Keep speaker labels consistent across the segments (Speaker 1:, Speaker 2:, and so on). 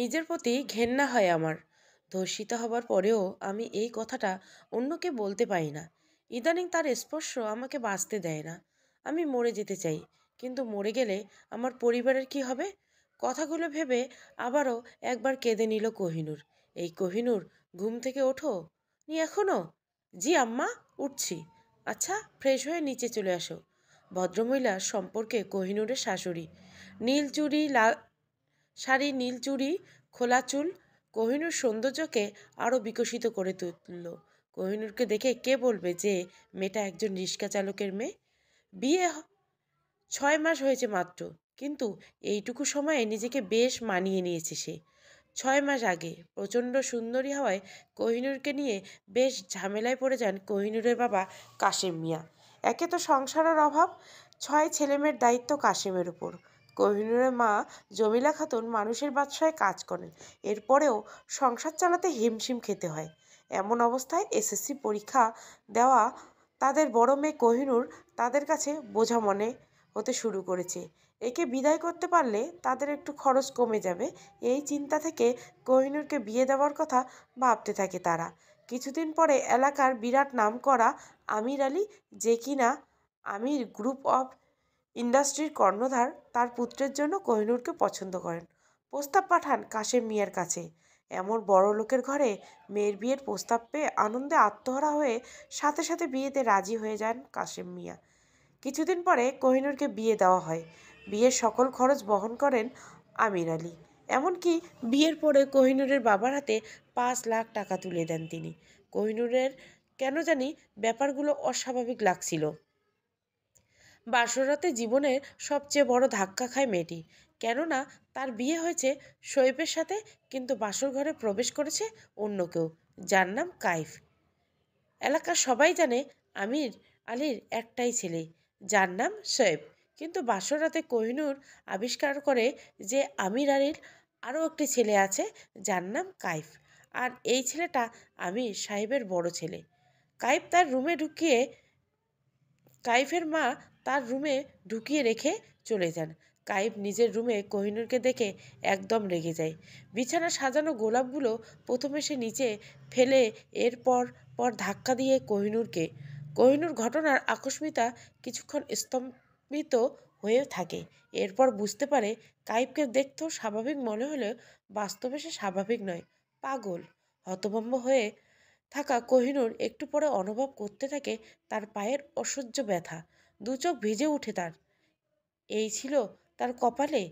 Speaker 1: নিজের প্রতি ঘেন্না হয় আমার ধর্ষিত হবার পরেও আমি এই কথাটা অন্যকে বলতে পারি না ইদানিং তার স্পর্শ আমাকে বাঁচতে দেয় না আমি মরে যেতে চাই কিন্তু মরে গেলে আমার পরিবারের কি হবে কথাগুলো ভেবে আবারও একবার কেঁদে নিল কোহিনুর এই কোহিনুর ঘুম থেকে ওঠো নি এখনও জি আম্মা উঠছি আচ্ছা ফ্রেশ হয়ে নিচে চলে আসো ভদ্রমহিলা সম্পর্কে কোহিনুরের শাশুড়ি নীল চুড়ি শাড়ি নীল চুড়ি খোলা চুল কোহিনুর সৌন্দর্যকে আরও বিকশিত করে তুলল কোহিনুরকে দেখে কে বলবে যে মেয়েটা একজন রিক্সা চালকের মেয়ে বিয়ে ছয় মাস হয়েছে মাত্র কিন্তু এইটুকু সময়ে নিজেকে বেশ মানিয়ে নিয়েছে সে ছয় মাস আগে প্রচণ্ড সুন্দরী হওয়ায় কোহিনুরকে নিয়ে বেশ ঝামেলায় পড়ে যান কোহিনুরের বাবা কাশেম মিয়া একে তো সংসারের অভাব ছয় ছেলেমেয়ের দায়িত্ব কাশেমের উপর কোহিনূরের মা জমিলা খাতুন মানুষের বাদশায় কাজ করেন এরপরেও সংসার চালাতে হিমশিম খেতে হয় এমন অবস্থায় এসএসসি পরীক্ষা দেওয়া তাদের বড় মেয়ে কোহিনূর তাদের কাছে বোঝা মনে হতে শুরু করেছে একে বিদায় করতে পারলে তাদের একটু খরচ কমে যাবে এই চিন্তা থেকে কোহিনুরকে বিয়ে দেওয়ার কথা ভাবতে থাকে তারা কিছুদিন পরে এলাকার বিরাট নাম করা আমির আলী যে কিনা আমির গ্রুপ অফ ইন্ডাস্ট্রির কর্ণধার তার পুত্রের জন্য কোহিনুরকে পছন্দ করেন প্রস্তাব পাঠান কাশেম মিয়ার কাছে এমন বড় লোকের ঘরে মেয়ের বিয়ের প্রস্তাব পেয়ে আনন্দে আত্মহারা হয়ে সাথে সাথে বিয়েতে রাজি হয়ে যান কাশেম মিয়া কিছুদিন পরে কোহিনুরকে বিয়ে দেওয়া হয় বিয়ের সকল খরচ বহন করেন আমির আলী এমনকি বিয়ের পরে কোহিনুরের বাবার হাতে পাঁচ লাখ টাকা তুলে দেন তিনি কোহিনুরের কেন জানি ব্যাপারগুলো অস্বাভাবিক লাগছিল বাসরাতে জীবনের সবচেয়ে বড় ধাক্কা খায় মেয়েটি কেননা তার বিয়ে হয়েছে সৈপের সাথে কিন্তু বাসর ঘরে প্রবেশ করেছে অন্য কেউ যার নাম কাইফ এলাকার সবাই জানে আমির আলীর একটাই ছেলে যার নাম সৈব কিন্তু বাসরাতে কোহিনুর আবিষ্কার করে যে আমির আলীর আরও একটি ছেলে আছে যার নাম কাইফ আর এই ছেলেটা আমির সাহেবের বড় ছেলে কাইফ তার রুমে ঢুকিয়ে কাইফের মা তার রুমে ঢুকিয়ে রেখে চলে যান কাইব নিজের রুমে কোহিনুরকে দেখে একদম রেগে যায় বিছানা সাজানো গোলাপগুলো প্রথমে সে নিচে ফেলে এরপর পর ধাক্কা দিয়ে কোহিনুরকে কোহিনুর ঘটনার আকস্মিতা কিছুক্ষণ স্তম্ভিত হয়ে থাকে এরপর বুঝতে পারে কাইবকে দেখতেও স্বাভাবিক মনে হলেও বাস্তবে সে স্বাভাবিক নয় পাগল হতভম্ব হয়ে থাকা কোহিনুর একটু পরে অনুভব করতে থাকে তার পায়ের অসহ্য ব্যথা দু চোখ ভিজে উঠে তার এই ছিল তার কপালে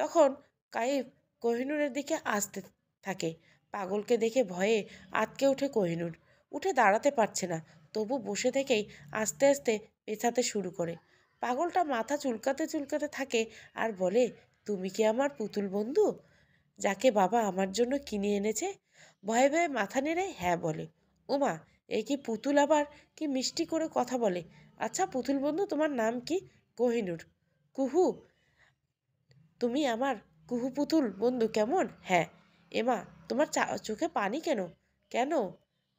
Speaker 1: তখন কাইফ কোহিনুরের দিকে আসতে থাকে পাগলকে দেখে ভয়ে আতকে উঠে কোহিনুর উঠে দাঁড়াতে পারছে না তবু বসে থেকেই আস্তে আস্তে পেছাতে শুরু করে পাগলটা মাথা চুলকাতে চুলকাতে থাকে আর বলে তুমি কি আমার পুতুল বন্ধু যাকে বাবা আমার জন্য কিনে এনেছে ভয়ে ভয়ে মাথা নেড়ে হ্যাঁ বলে ওমা এ কি পুতুল আবার কি মিষ্টি করে কথা বলে আচ্ছা পুতুল বন্ধু তোমার নাম কি কোহিনুর কুহু তুমি আমার কুহু পুতুল বন্ধু কেমন হ্যাঁ এমা তোমার চোখে পানি কেন কেন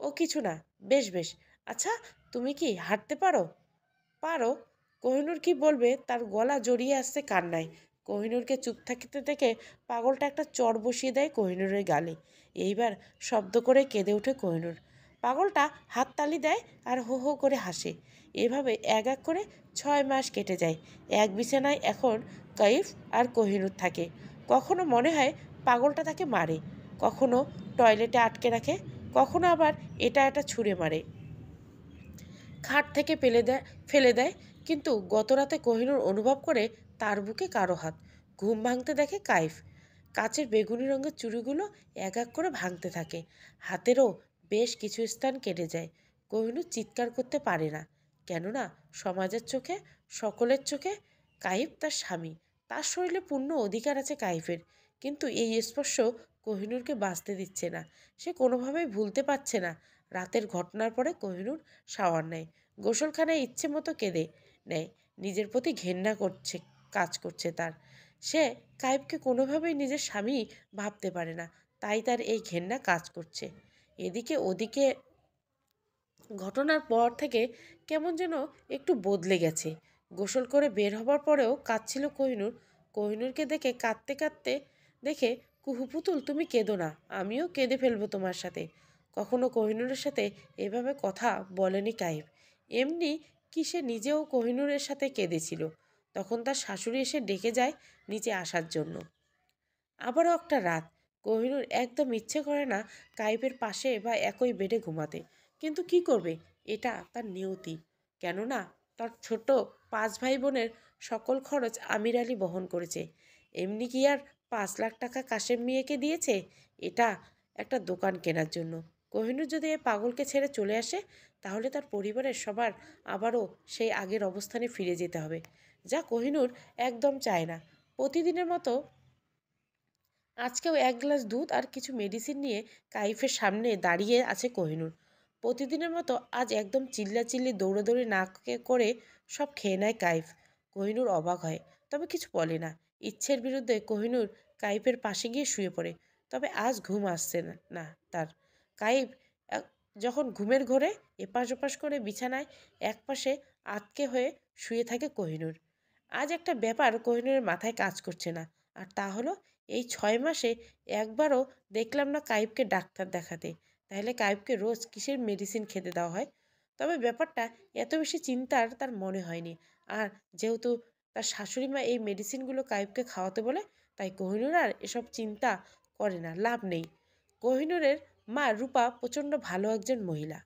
Speaker 1: ও কিছু না বেশ বেশ আচ্ছা তুমি কি হাঁটতে পারো পারো কোহিনুর কি বলবে তার গলা জড়িয়ে আসছে কান্নায় কোহিনুরকে চুপ থাকিতে দেখে পাগলটা একটা চর বসিয়ে দেয় কোহিনুরের গালে এইবার শব্দ করে কেঁদে ওঠে কোহিনুর পাগলটা হাততালি দেয় আর হো হো করে হাসে এভাবে এক এক করে ছয় মাস কেটে যায় এক বিছানায় এখন কাইফ আর কোহিনুর থাকে কখনো মনে হয় পাগলটা তাকে মারে কখনো টয়লেটে আটকে রাখে কখনো আবার এটা এটা ছুঁড়ে মারে খাট থেকে পেলে দেয় ফেলে দেয় কিন্তু গত রাতে কোহিনুর অনুভব করে তার বুকে কারো হাত ঘুম ভাঙতে দেখে কাইফ কাচের বেগুনি রঙের চুড়িগুলো এক এক করে ভাঙতে থাকে হাতেরও বেশ কিছু স্থান কেটে যায় কোহিনুর চিৎকার করতে পারে না কেননা সমাজের চোখে সকলের চোখে কাইফ তার স্বামী তার শরীরে পূর্ণ অধিকার আছে কাইফের কিন্তু এই স্পর্শ কোহিনুরকে বাঁচতে দিচ্ছে না সে কোনোভাবেই ভুলতে পারছে না রাতের ঘটনার পরে কোহিনুর সাওয়ার নেয় গোসলখানায় ইচ্ছে মতো কেঁদে নেয় নিজের প্রতি ঘেন্না করছে কাজ করছে তার সে কাইবকে কোনোভাবেই নিজের স্বামী ভাবতে পারে না তাই তার এই ঘেন্না কাজ করছে এদিকে ওদিকে ঘটনার পর থেকে কেমন যেন একটু বদলে গেছে গোসল করে বের হবার পরেও কাঁদছিল কোহিনুর কোহিনুরকে দেখে কাঁদতে কাঁদতে দেখে কুহু পুতুল তুমি কেঁদো না আমিও কেঁদে ফেলবো তোমার সাথে কখনো কোহিনুরের সাথে এভাবে কথা বলেনি কাইব এমনি কি সে নিজেও কোহিনুরের সাথে কেঁদেছিল তখন তার শাশুড়ি এসে ডেকে যায় নিচে আসার জন্য আবারও একটা রাত কোহিনুর একদম ইচ্ছে করে না কাইবের পাশে বা একই বেডে ঘুমাতে কিন্তু কি করবে এটা তার নিয়তি কেননা তার ছোট পাঁচ ভাই বোনের সকল খরচ আমির আলী বহন করেছে এমনি কি আর পাঁচ লাখ টাকা কাশেম মিয়াকে দিয়েছে এটা একটা দোকান কেনার জন্য কোহিনুর যদি এ পাগলকে ছেড়ে চলে আসে তাহলে তার পরিবারের সবার আবারও সেই আগের অবস্থানে ফিরে যেতে হবে যা কোহিনুর একদম চায় না প্রতিদিনের মতো আজকেও এক গ্লাস দুধ আর কিছু মেডিসিন নিয়ে কাইফের সামনে দাঁড়িয়ে আছে কোহিনুর প্রতিদিনের মতো আজ একদম চিল্লাচিল্লি দৌড়াদৌড়ি না করে সব খেয়ে নেয় কাইফ কোহিনুর অবাক হয় তবে কিছু বলে না ইচ্ছের বিরুদ্ধে কোহিনুর কাইফের পাশে গিয়ে শুয়ে পড়ে তবে আজ ঘুম আসছে না তার কাইফ যখন ঘুমের ঘরে এপাশ ওপাশ করে বিছানায় একপাশে আটকে হয়ে শুয়ে থাকে কোহিনুর আজ একটা ব্যাপার কোহিনুরের মাথায় কাজ করছে না আর তা হলো এই ছয় মাসে একবারও দেখলাম না কাইফকে ডাক্তার দেখাতে তাহলে কায়েবকে রোজ কিসের মেডিসিন খেতে দেওয়া হয় তবে ব্যাপারটা এত বেশি চিন্তার তার মনে হয়নি আর যেহেতু তার শাশুড়ি মা এই মেডিসিনগুলো কায়েবকে খাওয়াতে বলে তাই কোহিনুর আর এসব চিন্তা করে না লাভ নেই কোহিনুরের মা রূপা প্রচণ্ড ভালো একজন মহিলা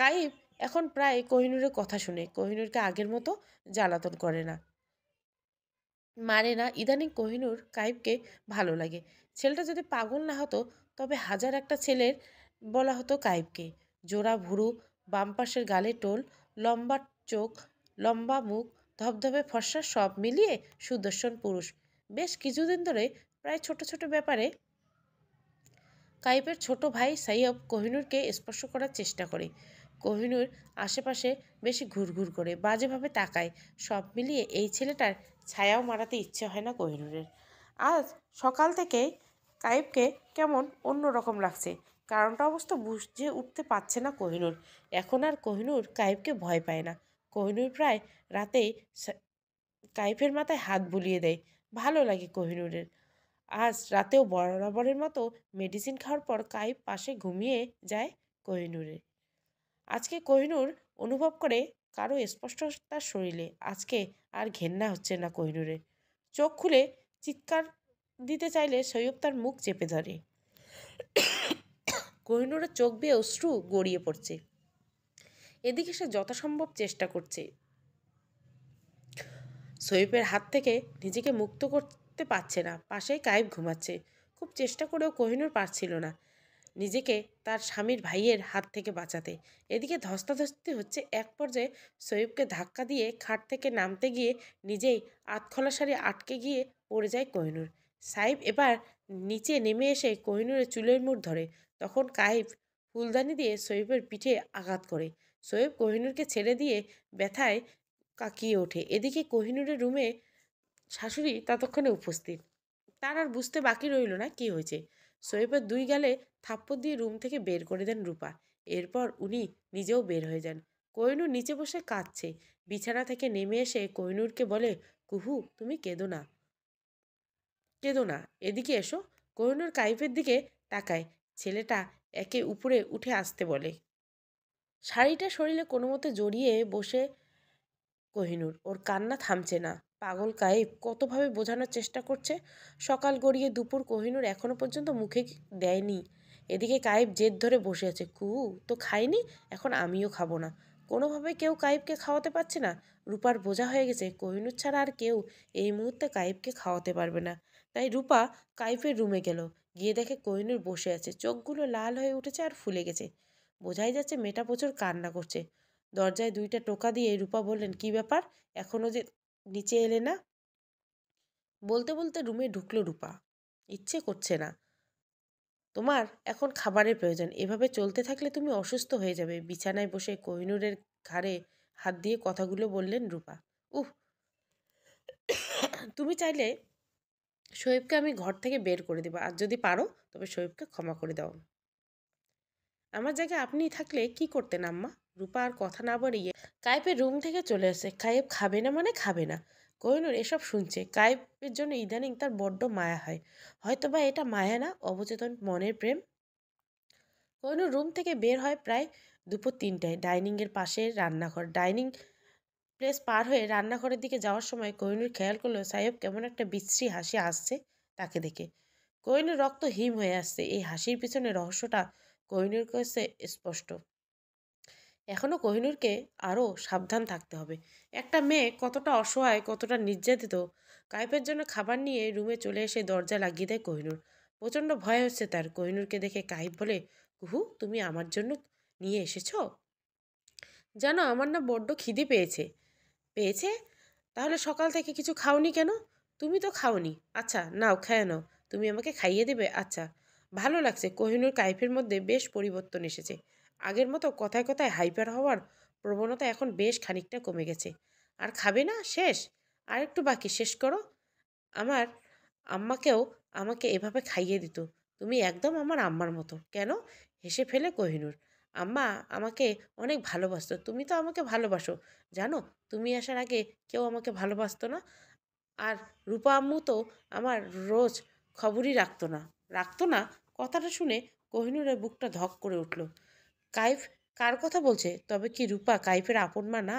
Speaker 1: কায়েব এখন প্রায় কোহিনুরের কথা শুনে কোহিনুরকে আগের মতো জ্বালাতন করে না মারে না ইদানিং কোহিনুর কায়েবকে ভালো লাগে ছেলেটা যদি পাগল না হতো তবে হাজার একটা ছেলের বলা হতো কাইবকে জোড়া ভুরু বাম পাশের গালে টোল লম্বা চোখ লম্বা মুখ ধবধবে ফর্সা সব মিলিয়ে সুদর্শন পুরুষ বেশ কিছুদিন ধরে প্রায় ছোট ছোট ব্যাপারে কাইপের ছোট ভাই সাইয়ব কোহিনুরকে স্পর্শ করার চেষ্টা করে কোহিনুর আশেপাশে বেশি ঘুরঘুর করে বাজেভাবে তাকায় সব মিলিয়ে এই ছেলেটার ছায়াও মারাতে ইচ্ছে হয় না কোহিনুরের আজ সকাল থেকে কায়েবকে কেমন অন্যরকম লাগছে কারণটা অবশ্য বুঝে উঠতে পারছে না কোহিনুর এখন আর কোহিনুর কায়েবকে ভয় পায় না কোহিনুর প্রায় রাতেই কায়েবের মাথায় হাত বুলিয়ে দেয় ভালো লাগে কোহিনুরের আজ রাতেও বরাবরের মতো মেডিসিন খাওয়ার পর কায়েব পাশে ঘুমিয়ে যায় কোহিনুরে আজকে কোহিনুর অনুভব করে কারো স্পষ্ট তার শরীরে আজকে আর ঘেন্না হচ্ছে না কোহিনুরে চোখ খুলে চিৎকার দিতে চাইলে সৈয়ব তার মুখ চেপে ধরে কোহিনুরের চোখ বেয়ে অশ্রু গড়িয়ে পড়ছে এদিকে সে যথাসম্ভব চেষ্টা করছে সৈয়বের হাত থেকে নিজেকে মুক্ত করতে পারছে না পাশেই কায়েব ঘুমাচ্ছে খুব চেষ্টা করেও কোহিনুর পারছিল না নিজেকে তার স্বামীর ভাইয়ের হাত থেকে বাঁচাতে এদিকে ধস্তাধস্তি হচ্ছে এক পর্যায়ে সৈয়বকে ধাক্কা দিয়ে খাট থেকে নামতে গিয়ে নিজেই আতখলা সারি আটকে গিয়ে পড়ে যায় কোহিনুর সাহেব এবার নিচে নেমে এসে কোহিনুরের চুলের মুঠ ধরে তখন কাহিব ফুলদানি দিয়ে সোহেবের পিঠে আঘাত করে সোহেব কোহিনুরকে ছেড়ে দিয়ে ব্যথায় কাকিয়ে ওঠে এদিকে কোহিনুরের রুমে শাশুড়ি ততক্ষণে উপস্থিত তার আর বুঝতে বাকি রইল না কি হয়েছে সোহেবের দুই গালে থাপ্পড় দিয়ে রুম থেকে বের করে দেন রূপা এরপর উনি নিজেও বের হয়ে যান কোহিনুর নিচে বসে কাঁদছে বিছানা থেকে নেমে এসে কোহিনুরকে বলে কুহু তুমি কেঁদো না কেঁদো না এদিকে এসো কোহিনুর কাইফের দিকে তাকায় ছেলেটা একে উপরে উঠে আসতে বলে শাড়িটা শরীরে কোনো মতে জড়িয়ে বসে কোহিনুর ওর কান্না থামছে না পাগল কায়েব কতভাবে বোঝানোর চেষ্টা করছে সকাল গড়িয়ে দুপুর কোহিনুর এখনও পর্যন্ত মুখে দেয়নি এদিকে কায়েব জেদ ধরে বসে আছে কু তো খাইনি এখন আমিও খাবো না কোনোভাবে কেউ কায়েবকে খাওয়াতে পারছে না রূপার বোঝা হয়ে গেছে কোহিনুর ছাড়া আর কেউ এই মুহূর্তে কায়েবকে খাওয়াতে পারবে না তাই রূপা কাইফের রুমে গেল গিয়ে দেখে কোহিনুর বসে আছে চোখগুলো লাল হয়ে উঠেছে আর ফুলে গেছে বোঝাই যাচ্ছে মেটা প্রচুর কান্না করছে দরজায় দুইটা টোকা দিয়ে রূপা বললেন কি ব্যাপার এখনও যে নিচে এলে না বলতে বলতে রুমে ঢুকলো রূপা ইচ্ছে করছে না তোমার এখন খাবারের প্রয়োজন এভাবে চলতে থাকলে তুমি অসুস্থ হয়ে যাবে বিছানায় বসে কোহিনুরের ঘাড়ে হাত দিয়ে কথাগুলো বললেন রূপা উহ তুমি চাইলে শোয়েবকে আমি ঘর থেকে বের করে দেবো আর যদি পারো তবে শোয়েবকে ক্ষমা করে দাও আমার জায়গায় আপনি থাকলে কি করতেন আম্মা রূপা আর কথা না বাড়িয়ে কায়েবের রুম থেকে চলে আসে কায়েব খাবে না মানে খাবে না কোহিনুর এসব শুনছে কায়েবের জন্য ইদানিং তার বড্ড মায়া হয় হয়তো বা এটা মায়া না অবচেতন মনের প্রেম কোহিনুর রুম থেকে বের হয় প্রায় দুপুর তিনটায় ডাইনিংয়ের পাশে রান্নাঘর ডাইনিং প্লেস পার হয়ে রান্নাঘরের দিকে যাওয়ার সময় কোহিনুর খেয়াল করলো সাহেব কেমন একটা বিশ্রী হাসি আসছে তাকে দেখে কোহিনুর রক্ত হিম হয়ে আসছে এই হাসির পিছনে রহস্যটা কোহিনুর কাছে স্পষ্ট এখনও কোহিনুরকে আরও সাবধান থাকতে হবে একটা মেয়ে কতটা অসহায় কতটা নির্যাতিত কাইপের জন্য খাবার নিয়ে রুমে চলে এসে দরজা লাগিয়ে দেয় কোহিনুর প্রচণ্ড ভয় হচ্ছে তার কোহিনুরকে দেখে কাইপ বলে কুহু তুমি আমার জন্য নিয়ে এসেছ জানো আমার না বড্ড খিদে পেয়েছে পেয়েছে তাহলে সকাল থেকে কিছু খাওনি কেন তুমি তো খাওনি আচ্ছা নাও খেয়ে নাও তুমি আমাকে খাইয়ে দেবে আচ্ছা ভালো লাগছে কোহিনুর কাইফের মধ্যে বেশ পরিবর্তন এসেছে আগের মতো কথায় কথায় হাইপার হওয়ার প্রবণতা এখন বেশ খানিকটা কমে গেছে আর খাবে না শেষ আর একটু বাকি শেষ করো আমার আম্মাকেও আমাকে এভাবে খাইয়ে দিত তুমি একদম আমার আম্মার মতো কেন হেসে ফেলে কোহিনুর আম্মা আমাকে অনেক ভালোবাসতো তুমি তো আমাকে ভালোবাসো জানো তুমি আসার আগে কেউ আমাকে ভালোবাসতো না আর রূপা আম্মু তো আমার রোজ খবরই রাখতো না রাখতো না কথাটা শুনে কোহিনুরের বুকটা ধক করে উঠল কাইফ কার কথা বলছে তবে কি রূপা কাইফের আপন মা না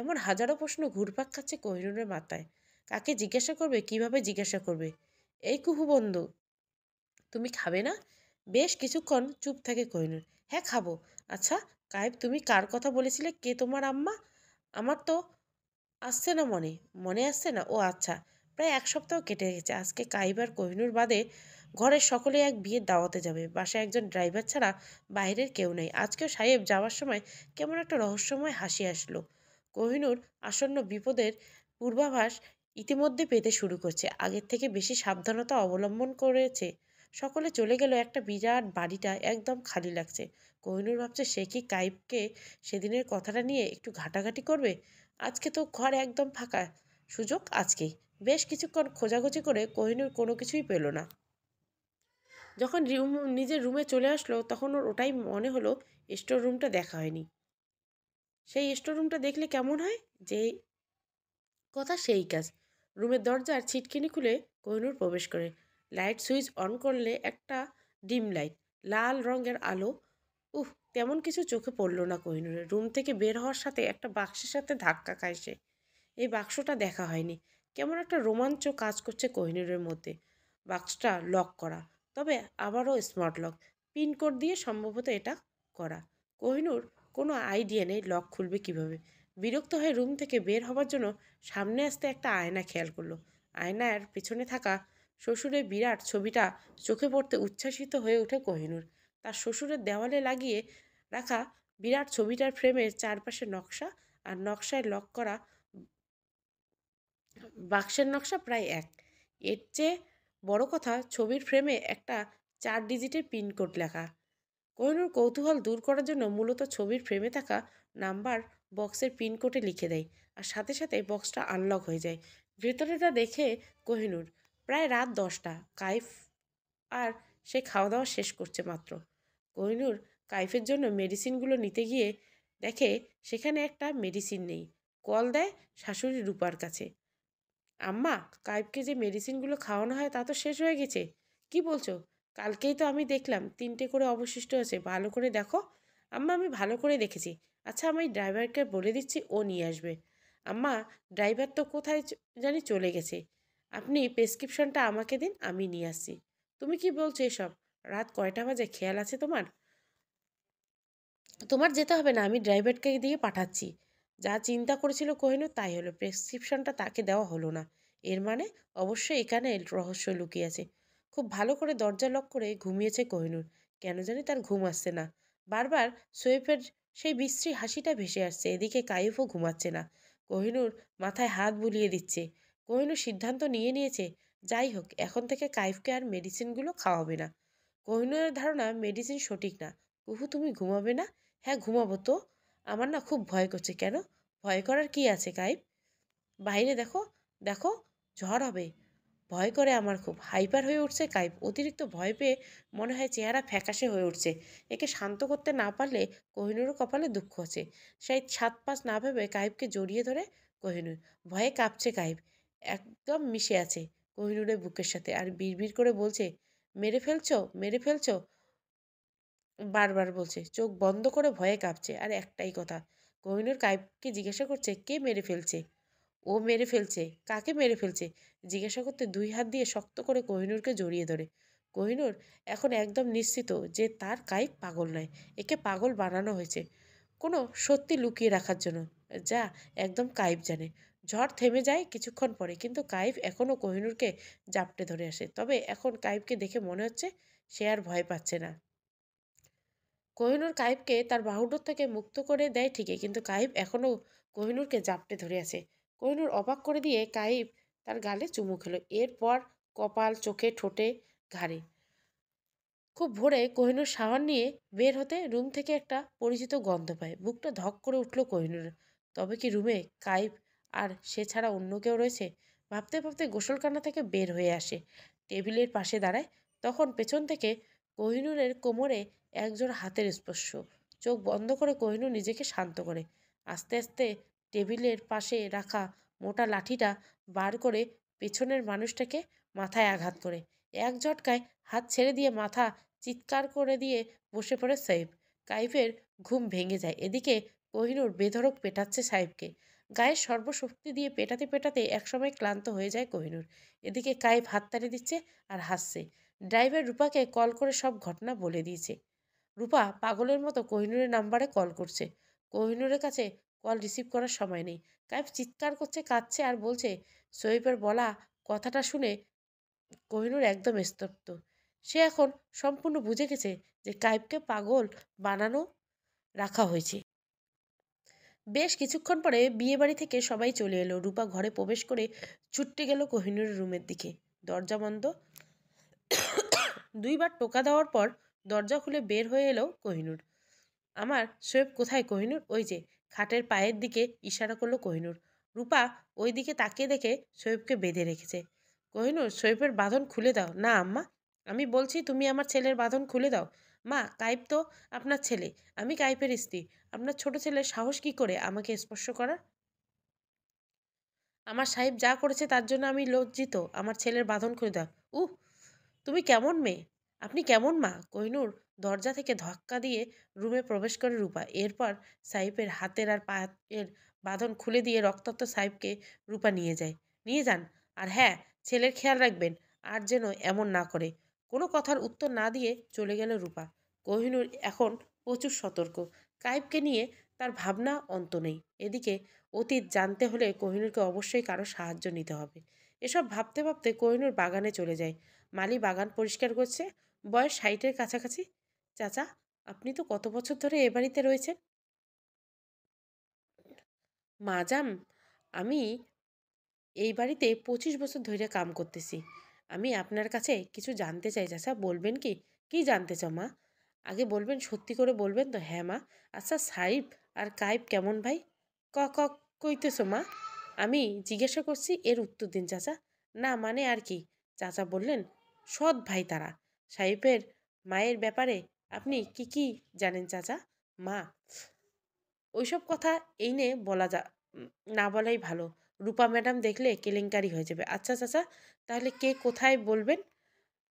Speaker 1: এমন হাজারো প্রশ্ন ঘুরপাক খাচ্ছে কোহিনুরের মাথায় কাকে জিজ্ঞাসা করবে কিভাবে জিজ্ঞাসা করবে এই কুহু বন্ধু তুমি খাবে না বেশ কিছুক্ষণ চুপ থাকে কোহিনুর হ্যাঁ খাবো আচ্ছা কায়েব তুমি কার কথা বলেছিলে কে তোমার আম্মা আমার তো আসছে না মনে মনে আসছে না ও আচ্ছা প্রায় এক সপ্তাহ কেটে গেছে আজকে কাইব আর কোহিনুর বাদে ঘরের সকলে এক বিয়ের দাওয়াতে যাবে বাসায় একজন ড্রাইভার ছাড়া বাইরের কেউ নেই আজকেও সাহেব যাওয়ার সময় কেমন একটা রহস্যময় হাসি আসলো কোহিনুর আসন্ন বিপদের পূর্বাভাস ইতিমধ্যে পেতে শুরু করছে আগের থেকে বেশি সাবধানতা অবলম্বন করেছে সকলে চলে গেল একটা বিরাট বাড়িটা একদম খালি লাগছে কোহিনুর ভাবছে সে কি কাইবকে সেদিনের কথাটা নিয়ে একটু ঘাটাঘাটি করবে আজকে তো ঘর একদম ফাঁকা সুযোগ আজকেই বেশ কিছুক্ষণ খোঁজাখুঁজি করে কোহিনুর কোনো কিছুই পেল না যখন রুম নিজের রুমে চলে আসলো তখন ওর ওটাই মনে হলো স্টোর রুমটা দেখা হয়নি সেই স্টোর রুমটা দেখলে কেমন হয় যে কথা সেই কাজ রুমের দরজার ছিটকিনি খুলে কোহিনুর প্রবেশ করে লাইট সুইচ অন করলে একটা ডিম লাইট লাল রঙের আলো উহ তেমন কিছু চোখে পড়ল না কোহিনুরের রুম থেকে বের হওয়ার সাথে একটা বাক্সের সাথে ধাক্কা খায় সে এই বাক্সটা দেখা হয়নি কেমন একটা রোমাঞ্চ কাজ করছে কোহিনুরের মধ্যে বাক্সটা লক করা তবে আবারও স্মার্ট লক পিনকোড দিয়ে সম্ভবত এটা করা কোহিনুর কোনো আইডিয়া নেই লক খুলবে কিভাবে বিরক্ত হয়ে রুম থেকে বের হবার জন্য সামনে আসতে একটা আয়না খেয়াল করলো আয়নার পিছনে থাকা শ্বশুরের বিরাট ছবিটা চোখে পড়তে উচ্ছ্বাসিত হয়ে ওঠে কোহিনুর তার শ্বশুরের দেওয়ালে লাগিয়ে রাখা বিরাট ছবিটার ফ্রেমের চারপাশে নকশা আর নকশায় লক করা বাক্সের নকশা প্রায় এক এর চেয়ে বড় কথা ছবির ফ্রেমে একটা চার ডিজিটের পিনকোড লেখা কোহিনুর কৌতূহল দূর করার জন্য মূলত ছবির ফ্রেমে থাকা নাম্বার বক্সের পিনকোডে লিখে দেয় আর সাথে সাথে বক্সটা আনলক হয়ে যায় ভেতরেটা দেখে কোহিনুর প্রায় রাত দশটা কাইফ আর সে খাওয়া দাওয়া শেষ করছে মাত্র কোহিনুর কাইফের জন্য মেডিসিনগুলো নিতে গিয়ে দেখে সেখানে একটা মেডিসিন নেই কল দেয় শাশুড়ি রূপার কাছে আম্মা কাইফকে যে মেডিসিনগুলো খাওয়ানো হয় তা তো শেষ হয়ে গেছে কি বলছো কালকেই তো আমি দেখলাম তিনটে করে অবশিষ্ট আছে ভালো করে দেখো আম্মা আমি ভালো করে দেখেছি আচ্ছা আমি ড্রাইভারকে বলে দিচ্ছি ও নিয়ে আসবে আম্মা ড্রাইভার তো কোথায় জানি চলে গেছে আপনি প্রেসক্রিপশনটা আমাকে দিন আমি নিয়ে আসছি তুমি কি বলছো এসব রাত কয়টা বাজে খেয়াল আছে তোমার তোমার যেতে হবে না আমি ড্রাইভারকে দিয়ে পাঠাচ্ছি যা চিন্তা করেছিল কোহিনূর তাই হলো প্রেসক্রিপশনটা তাকে দেওয়া হলো না এর মানে অবশ্যই এখানে রহস্য লুকিয়ে আছে খুব ভালো করে দরজা লক করে ঘুমিয়েছে কোহিনূর কেন জানি তার ঘুম আসছে না বারবার সোয়েফের সেই বিশ্রী হাসিটা ভেসে আসছে এদিকে কায়ুফও ঘুমাচ্ছে না কোহিনূর মাথায় হাত বুলিয়ে দিচ্ছে কোহিনূর সিদ্ধান্ত নিয়ে নিয়েছে যাই হোক এখন থেকে কাইফকে আর মেডিসিনগুলো খাওয়াবে না কোহিনূরের ধারণা মেডিসিন সঠিক না কুহু তুমি ঘুমাবে না হ্যাঁ ঘুমাবো তো আমার না খুব ভয় করছে কেন ভয় করার কি আছে কাইফ বাইরে দেখো দেখো ঝড় হবে ভয় করে আমার খুব হাইপার হয়ে উঠছে কাইপ অতিরিক্ত ভয় পেয়ে মনে হয় চেহারা ফ্যাকাশে হয়ে উঠছে একে শান্ত করতে না পারলে কোহিনুরও কপালে দুঃখ আছে সেই সাত পাশ না ভেবে কাইপকে জড়িয়ে ধরে কোহিনুর ভয়ে কাঁপছে কাইপ একদম মিশে আছে কোহিনুরের বুকের সাথে আর বিড়বিড় করে বলছে মেরে ফেলছো মেরে ফেলছো বারবার বলছে চোখ বন্ধ করে ভয়ে কাঁপছে আর একটাই কথা কোহিনুর কাইপকে জিজ্ঞাসা করছে কে মেরে ফেলছে ও মেরে ফেলছে কাকে মেরে ফেলছে জিজ্ঞাসা করতে দুই হাত দিয়ে শক্ত করে কোহিনুরকে জড়িয়ে ধরে কোহিনুর এখন একদম নিশ্চিত যে তার কাইপ পাগল নয় একে পাগল বানানো হয়েছে কোনো সত্যি লুকিয়ে রাখার জন্য যা একদম কাইপ জানে ঝড় থেমে যায় কিছুক্ষণ পরে কিন্তু কাইফ এখনও কোহিনুরকে জাপটে ধরে আসে তবে এখন কাইফকে দেখে মনে হচ্ছে সে আর ভয় পাচ্ছে না কোহিনুর কাইফকে তার বাহুডোর থেকে মুক্ত করে দেয় ঠিকই কিন্তু কাইফ এখনও কোহিনুরকে জাপটে ধরে আছে কোহিনুর অবাক করে দিয়ে কাইফ তার গালে চুমু খেলো এরপর কপাল চোখে ঠোঁটে ঘাড়ে খুব ভোরে কোহিনুর সাবান নিয়ে বের হতে রুম থেকে একটা পরিচিত গন্ধ পায় বুকটা ধক করে উঠল কোহিনুর তবে কি রুমে কাইফ আর সে ছাড়া অন্য কেউ রয়েছে ভাবতে ভাবতে গোসলখানা থেকে বের হয়ে আসে টেবিলের পাশে দাঁড়ায় তখন পেছন থেকে কোহিনুরের কোমরে একজন হাতের স্পর্শ চোখ বন্ধ করে কোহিনুর নিজেকে শান্ত করে আস্তে আস্তে টেবিলের পাশে রাখা মোটা লাঠিটা বার করে পেছনের মানুষটাকে মাথায় আঘাত করে এক ঝটকায় হাত ছেড়ে দিয়ে মাথা চিৎকার করে দিয়ে বসে পড়ে সাইফ কাইফের ঘুম ভেঙে যায় এদিকে কোহিনুর বেধরক পেটাচ্ছে সাহেবকে গায়ে সর্বশক্তি দিয়ে পেটাতে পেটাতে একসময় ক্লান্ত হয়ে যায় কোহিনুর এদিকে কায়েব তাড়ে দিচ্ছে আর হাসছে ড্রাইভার রূপাকে কল করে সব ঘটনা বলে দিয়েছে রূপা পাগলের মতো কোহিনুরের নাম্বারে কল করছে কোহিনুরের কাছে কল রিসিভ করার সময় নেই কায়েব চিৎকার করছে কাঁদছে আর বলছে সোয়েবের বলা কথাটা শুনে কোহিনুর একদম স্তব্ধ সে এখন সম্পূর্ণ বুঝে গেছে যে কায়েবকে পাগল বানানো রাখা হয়েছে বেশ কিছুক্ষণ পরে বিয়েবাড়ি থেকে সবাই চলে এলো রূপা ঘরে প্রবেশ করে ছুটতে গেল কোহিনুর রুমের দিকে দরজা বন্ধ দুইবার টোকা দেওয়ার পর দরজা খুলে বের হয়ে এলো কোহিনুর আমার শোয়েব কোথায় কোহিনুর ওই যে খাটের পায়ের দিকে ইশারা করলো কোহিনুর রূপা ওই দিকে তাকিয়ে দেখে শোয়েবকে বেঁধে রেখেছে কোহিনুর শোয়েবের বাঁধন খুলে দাও না আম্মা আমি বলছি তুমি আমার ছেলের বাঁধন খুলে দাও মা কাইপ তো আপনার ছেলে আমি কাইপের স্ত্রী আপনার ছোট ছেলের সাহস কি করে আমাকে স্পর্শ করার আমার সাহেব যা করেছে তার জন্য আমি লজ্জিত আমার ছেলের বাঁধন খুঁজে দাও উহ তুমি কেমন মেয়ে আপনি কেমন মা কহিনুর দরজা থেকে ধক্কা দিয়ে রুমে প্রবেশ করে রূপা এরপর সাহেবের হাতের আর পায়ের বাঁধন খুলে দিয়ে রক্তাক্ত সাহেবকে রূপা নিয়ে যায় নিয়ে যান আর হ্যাঁ ছেলের খেয়াল রাখবেন আর যেন এমন না করে কোনো কথার উত্তর না দিয়ে চলে গেল রূপা কোহিনুর এখন প্রচুর সতর্ক কাইবকে নিয়ে তার ভাবনা অন্ত নেই এদিকে অতীত জানতে হলে কোহিনুরকে অবশ্যই কারো সাহায্য নিতে হবে এসব ভাবতে ভাবতে কোহিনুর বাগানে চলে যায় মালি বাগান পরিষ্কার করছে বয়স ষাটের কাছাকাছি চাচা আপনি তো কত বছর ধরে এ বাড়িতে রয়েছেন মাজাম আমি এই বাড়িতে পঁচিশ বছর ধরে কাম করতেছি আমি আপনার কাছে কিছু জানতে চাই চাচা আচ্ছা বলবেন কি কি জানতে চাও মা আগে বলবেন সত্যি করে বলবেন তো হ্যাঁ মা আচ্ছা সাইব আর কাইব কেমন ভাই ক ক কইতেছো মা আমি জিজ্ঞাসা করছি এর উত্তর দিন চাচা না মানে আর কি চাচা বললেন সৎ ভাই তারা সাহেবের মায়ের ব্যাপারে আপনি কি কি জানেন চাচা মা ওইসব কথা এই নিয়ে বলা যা না বলাই ভালো রূপা ম্যাডাম দেখলে কেলেঙ্কারি হয়ে যাবে আচ্ছা চাচা আচ্ছা, আচ্ছা, তাহলে কে কোথায় বলবেন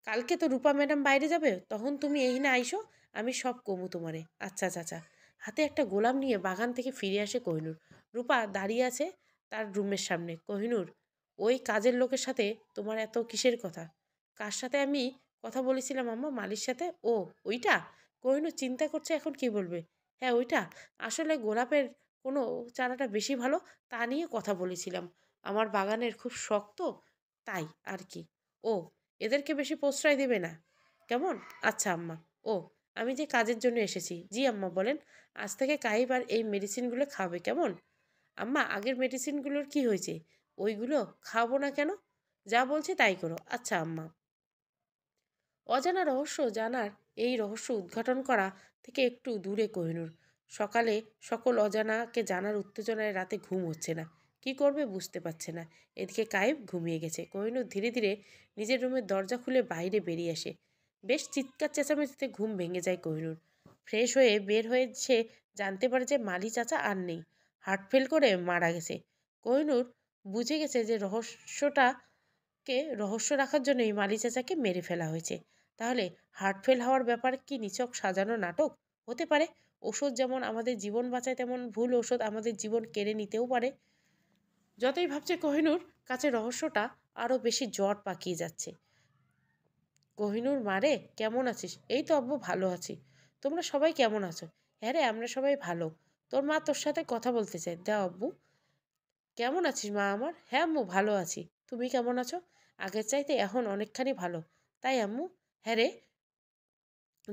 Speaker 1: কালকে তো রূপা ম্যাডাম বাইরে যাবে তখন তুমি এই না আইসো আমি সব কমু তোমারে আচ্ছা চাচা আচ্ছা, হাতে একটা গোলাম নিয়ে বাগান থেকে ফিরে আসে কহিনুর রূপা দাঁড়িয়ে আছে তার রুমের সামনে কহিনুর ওই কাজের লোকের সাথে তোমার এত কিসের কথা কার সাথে আমি কথা বলেছিলাম আম্মা মালির সাথে ও ওইটা কোহিনুর চিন্তা করছে এখন কি বলবে হ্যাঁ ওইটা আসলে গোলাপের কোনো চারাটা বেশি ভালো তা নিয়ে কথা বলেছিলাম আমার বাগানের খুব শক্ত তাই আর কি ও এদেরকে বেশি প্রশ্রয় দেবে না কেমন আচ্ছা আম্মা ও আমি যে কাজের জন্য এসেছি জি আম্মা বলেন আজ থেকে কাহিব আর এই মেডিসিনগুলো খাবে কেমন আম্মা আগের মেডিসিনগুলোর কি হয়েছে ওইগুলো খাবো না কেন যা বলছে তাই করো আচ্ছা আম্মা অজানা রহস্য জানার এই রহস্য উদ্ঘাটন করা থেকে একটু দূরে কোহিনুর সকালে সকল অজানাকে জানার উত্তেজনায় রাতে ঘুম হচ্ছে না কি করবে বুঝতে পারছে না এদিকে কায়েব ঘুমিয়ে গেছে কোহিনুর ধীরে ধীরে নিজের রুমের দরজা খুলে বাইরে বেরিয়ে আসে বেশ চিৎকার চেঁচামেচিতে ঘুম ভেঙে যায় কোহিনুর ফ্রেশ হয়ে বের হয়ে সে জানতে পারে যে মালি চাচা আর নেই হার্ট ফেল করে মারা গেছে কোহিনুর বুঝে গেছে যে রহস্যটাকে রহস্য রাখার জন্য এই মালি চাচাকে মেরে ফেলা হয়েছে তাহলে হার্ট ফেল হওয়ার ব্যাপার কি নিচক সাজানো নাটক হতে পারে ওষুধ যেমন আমাদের জীবন বাঁচায় তেমন ভুল ওষুধ আমাদের জীবন কেড়ে নিতেও পারে যতই ভাবছে কোহিনুর কাছে রহস্যটা আরও বেশি জট পাকিয়ে যাচ্ছে কোহিনুর মারে কেমন আছিস এই তো আব্বু ভালো আছি তোমরা সবাই কেমন আছো হ্যাঁ রে আমরা সবাই ভালো তোর মা তোর সাথে কথা বলতে চাই দা আব্বু কেমন আছিস মা আমার হ্যাঁ আম্মু ভালো আছি তুমি কেমন আছো আগের চাইতে এখন অনেকখানি ভালো তাই আম্মু হ্যাঁ রে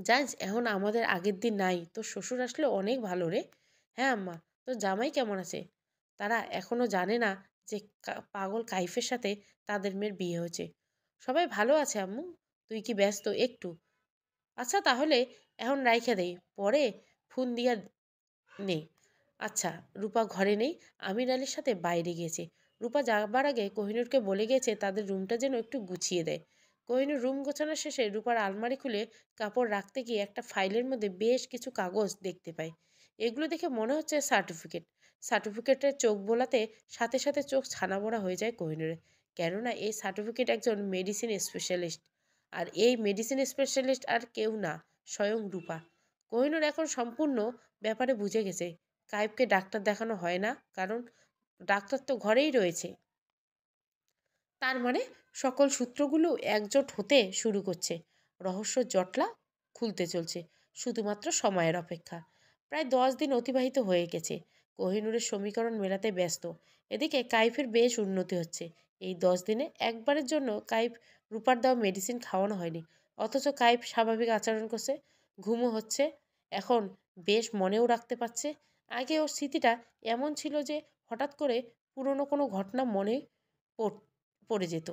Speaker 1: জানিস এখন আমাদের আগের দিন নাই তোর শ্বশুর আসলে অনেক ভালো রে হ্যাঁ আম্মা তোর জামাই কেমন আছে তারা এখনও জানে না যে পাগল কাইফের সাথে তাদের মেয়ের বিয়ে হয়েছে সবাই ভালো আছে আম্মু তুই কি ব্যস্ত একটু আচ্ছা তাহলে এখন রাইখা দেই পরে ফোন দিয়া নেই আচ্ছা রূপা ঘরে নেই আমির আলীর সাথে বাইরে গিয়েছে রূপা যাবার আগে কোহিনুরকে বলে গিয়েছে তাদের রুমটা যেন একটু গুছিয়ে দেয় কোহিনূর রুম গোছানোর শেষে রূপার আলমারি খুলে কাপড় রাখতে গিয়ে একটা ফাইলের মধ্যে বেশ কিছু কাগজ দেখতে পাই এগুলো দেখে মনে হচ্ছে সার্টিফিকেট সার্টিফিকেটের চোখ বোলাতে সাথে সাথে চোখ ছানাবড়া হয়ে যায় কোহিনূরের কেননা এই সার্টিফিকেট একজন মেডিসিন স্পেশালিস্ট আর এই মেডিসিন স্পেশালিস্ট আর কেউ না স্বয়ং রূপা কোহিনূর এখন সম্পূর্ণ ব্যাপারে বুঝে গেছে কাইবকে ডাক্তার দেখানো হয় না কারণ ডাক্তার তো ঘরেই রয়েছে তার মানে সকল সূত্রগুলো একজোট হতে শুরু করছে রহস্য জটলা খুলতে চলছে শুধুমাত্র সময়ের অপেক্ষা প্রায় দশ দিন অতিবাহিত হয়ে গেছে কোহিনুরের সমীকরণ মেলাতে ব্যস্ত এদিকে কাইফের বেশ উন্নতি হচ্ছে এই দশ দিনে একবারের জন্য কাইফ রূপার দেওয়া মেডিসিন খাওয়ানো হয়নি অথচ কাইফ স্বাভাবিক আচরণ করছে ঘুমও হচ্ছে এখন বেশ মনেও রাখতে পারছে আগে ওর স্মৃতিটা এমন ছিল যে হঠাৎ করে পুরনো কোনো ঘটনা মনে পড়ত পড়ে যেত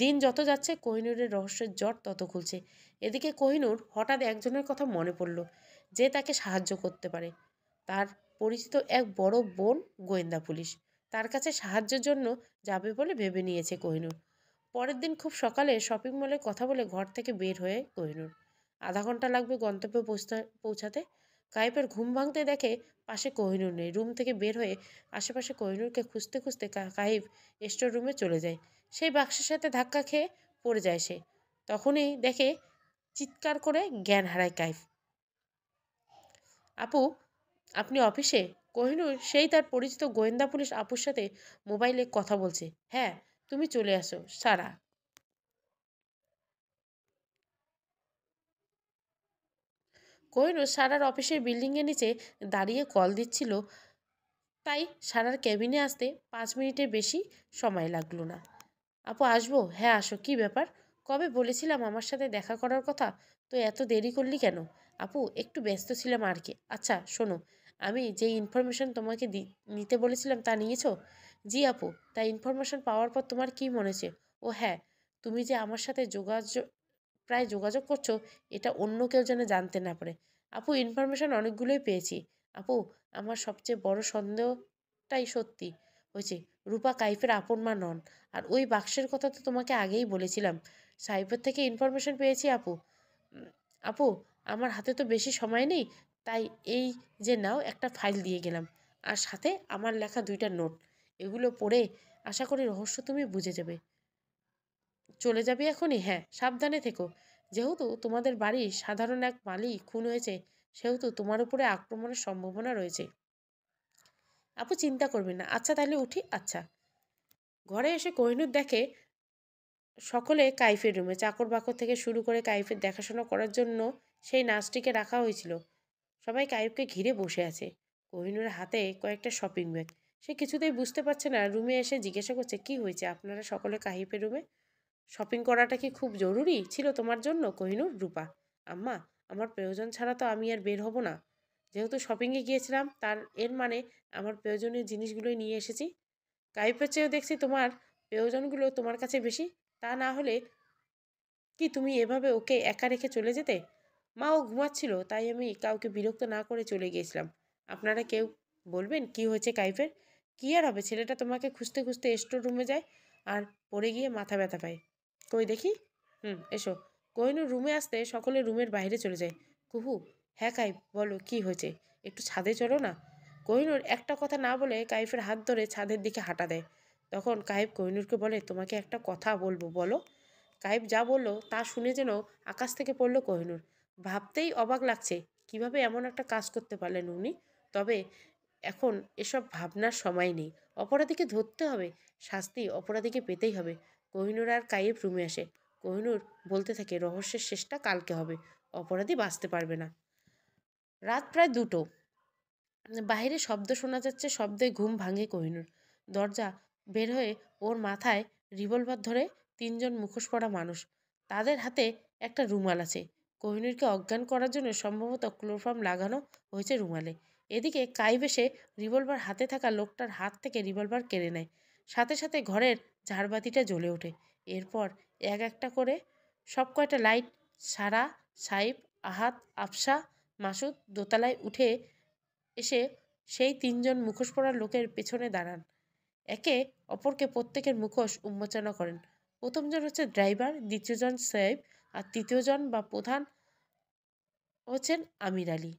Speaker 1: দিন যত যাচ্ছে কোহিনুরের রহস্যের জট তত খুলছে এদিকে কোহিনুর হঠাৎ একজনের কথা মনে পড়ল যে তাকে সাহায্য করতে পারে তার পরিচিত এক বড় বোন গোয়েন্দা পুলিশ তার কাছে সাহায্যের জন্য যাবে বলে ভেবে নিয়েছে কোহিনুর পরের দিন খুব সকালে শপিং মলে কথা বলে ঘর থেকে বের হয়ে কোহিনুর আধা ঘন্টা লাগবে গন্তব্যে পৌঁছতে পৌঁছাতে কাইপের ঘুম ভাঙতে দেখে পাশে কোহিনুর নেই রুম থেকে বের হয়ে আশেপাশে কোহিনুরকে খুঁজতে খুঁজতে কাহিব স্টোর রুমে চলে যায় সেই বাক্সের সাথে ধাক্কা খেয়ে পড়ে যায় সে তখনই দেখে চিৎকার করে জ্ঞান হারায় কাইফ আপু আপনি অফিসে কোহিনুর সেই তার পরিচিত গোয়েন্দা পুলিশ আপুর সাথে মোবাইলে কথা বলছে হ্যাঁ তুমি চলে আসো সারা কোহিনুর সারার অফিসের বিল্ডিংয়ের নিচে দাঁড়িয়ে কল দিচ্ছিল তাই সারার ক্যাবিনে আসতে পাঁচ মিনিটের বেশি সময় লাগলো না আপু আসবো হ্যাঁ আসো কি ব্যাপার কবে বলেছিলাম আমার সাথে দেখা করার কথা তো এত দেরি করলি কেন আপু একটু ব্যস্ত ছিলাম আর কি আচ্ছা শোনো আমি যে ইনফরমেশন তোমাকে দি নিতে বলেছিলাম তা নিয়েছো জি আপু তা ইনফরমেশন পাওয়ার পর তোমার কি মনে হচ্ছে ও হ্যাঁ তুমি যে আমার সাথে যোগাযোগ প্রায় যোগাযোগ করছো এটা অন্য কেউ যেন জানতে না পারে আপু ইনফরমেশন অনেকগুলোই পেয়েছি আপু আমার সবচেয়ে বড় সন্দেহটাই সত্যি হয়েছে রূপা কাইফের আপন মা নন আর ওই বাক্সের কথা তো তোমাকে আগেই বলেছিলাম সাইবার থেকে ইনফরমেশন পেয়েছি আপু আপু আমার হাতে তো বেশি সময় নেই তাই এই যে নাও একটা ফাইল দিয়ে গেলাম আর সাথে আমার লেখা দুইটা নোট এগুলো পড়ে আশা করি রহস্য তুমি বুঝে যাবে চলে যাবে এখনই হ্যাঁ সাবধানে থেকো যেহেতু তোমাদের বাড়ির সাধারণ এক মালি খুন হয়েছে সেহেতু তোমার উপরে আক্রমণের সম্ভাবনা রয়েছে আপু চিন্তা করবে না আচ্ছা তাহলে উঠি আচ্ছা ঘরে এসে কোহিনুর দেখে সকলে কাইফের রুমে চাকর বাকর থেকে শুরু করে কাইফের দেখাশোনা করার জন্য সেই নাচটিকে রাখা হয়েছিল সবাই কাইফকে ঘিরে বসে আছে কোহিনুরের হাতে কয়েকটা শপিং ব্যাগ সে কিছুতেই বুঝতে পারছে না রুমে এসে জিজ্ঞাসা করছে কি হয়েছে আপনারা সকলে কাহিপের রুমে শপিং করাটা কি খুব জরুরি ছিল তোমার জন্য কোহিনুর রূপা আম্মা আমার প্রয়োজন ছাড়া তো আমি আর বের হব না যেহেতু শপিংয়ে গিয়েছিলাম তার এর মানে আমার প্রয়োজনীয় জিনিসগুলোই নিয়ে এসেছি কাইপের চেয়েও দেখছি তোমার প্রয়োজনগুলো তোমার কাছে বেশি তা না হলে কি তুমি এভাবে ওকে একা রেখে চলে যেতে মা ও ঘুমাচ্ছিল তাই আমি কাউকে বিরক্ত না করে চলে গিয়েছিলাম আপনারা কেউ বলবেন কি হয়েছে কাইফের কী আর হবে ছেলেটা তোমাকে খুঁজতে খুঁজতে স্টোর রুমে যায় আর পড়ে গিয়ে মাথা ব্যথা পায় কই দেখি হুম এসো কোহিনুর রুমে আসতে সকলে রুমের বাইরে চলে যায় কুহু হ্যাঁ কাইফ বলো কি হয়েছে একটু ছাদে চলো না কোহিনুর একটা কথা না বলে কাইফের হাত ধরে ছাদের দিকে হাঁটা দেয় তখন কাইফ কোহিনুরকে বলে তোমাকে একটা কথা বলবো বলো কাইফ যা বললো তা শুনে যেন আকাশ থেকে পড়ল কোহিনুর ভাবতেই অবাক লাগছে কিভাবে এমন একটা কাজ করতে পারলেন উনি তবে এখন এসব ভাবনার সময় নেই অপরাধীকে ধরতে হবে শাস্তি অপরাধীকে পেতেই হবে কোহিনুর আর কাইফ রুমে আসে কোহিনুর বলতে থাকে রহস্যের শেষটা কালকে হবে অপরাধী বাঁচতে পারবে না রাত প্রায় দুটো বাহিরে শব্দ শোনা যাচ্ছে শব্দে ঘুম ভাঙে কোহিনুর দরজা বের হয়ে ওর মাথায় রিভলভার ধরে তিনজন মুখোশ পড়া মানুষ তাদের হাতে একটা রুমাল আছে কোহিনুরকে অজ্ঞান করার জন্য সম্ভবত ক্লোরফার্ম লাগানো হয়েছে রুমালে এদিকে কাইবেশে রিভলভার হাতে থাকা লোকটার হাত থেকে রিভলভার কেড়ে নেয় সাথে সাথে ঘরের ঝাড়বাতিটা জ্বলে ওঠে এরপর এক একটা করে সব কয়টা লাইট সারা সাইফ আহাত আফসা মাসুদ দোতলায় উঠে এসে সেই তিনজন মুখোশ পরার লোকের পেছনে দাঁড়ান একে অপরকে প্রত্যেকের মুখোশ উন্মোচনা করেন প্রথমজন হচ্ছে ড্রাইভার দ্বিতীয়জন সাহেব আর তৃতীয়জন বা প্রধান হচ্ছেন আমির আলী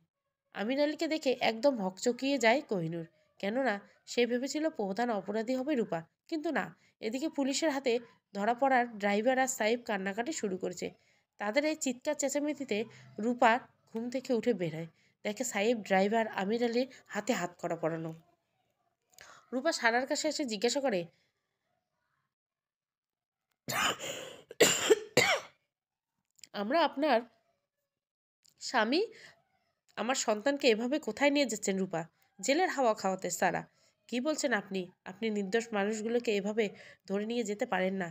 Speaker 1: আমির আলীকে দেখে একদম হকচকিয়ে যায় কোহিনুর কেননা সে ভেবেছিল প্রধান অপরাধী হবে রূপা কিন্তু না এদিকে পুলিশের হাতে ধরা পড়ার ড্রাইভার আর সাহেব কান্নাকাটি শুরু করেছে তাদের এই চিৎকার চেঁচামেচিতে রূপার ঘুম থেকে উঠে বেরোয় দেখে সাহেব ড্রাইভার আমির আলীর হাতে হাত করা পড়ানো রূপা সারার কাছে এসে জিজ্ঞাসা করে আমরা আপনার স্বামী আমার সন্তানকে এভাবে কোথায় নিয়ে যাচ্ছেন রূপা জেলের হাওয়া খাওয়াতে সারা কি বলছেন আপনি আপনি নির্দোষ মানুষগুলোকে এভাবে ধরে নিয়ে যেতে পারেন না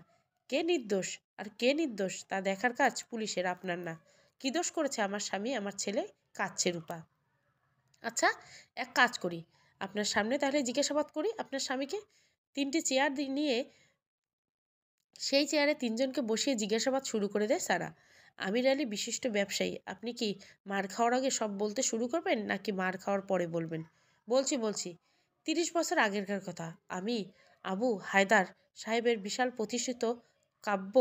Speaker 1: কে নির্দোষ আর কে নির্দোষ তা দেখার কাজ পুলিশের আপনার না কি দোষ করেছে আমার স্বামী আমার ছেলে কাঁদছে রূপা আচ্ছা এক কাজ করি আপনার সামনে তাহলে জিজ্ঞাসাবাদ করি আপনার স্বামীকে তিনটি চেয়ার নিয়ে সেই চেয়ারে তিনজনকে বসিয়ে জিজ্ঞাসাবাদ শুরু করে দেয় সারা আমির আলী বিশিষ্ট ব্যবসায়ী আপনি কি মার খাওয়ার আগে সব বলতে শুরু করবেন নাকি মার খাওয়ার পরে বলবেন বলছি বলছি তিরিশ বছর আগেরকার কথা আমি আবু হায়দার সাহেবের বিশাল প্রতিষ্ঠিত Kabya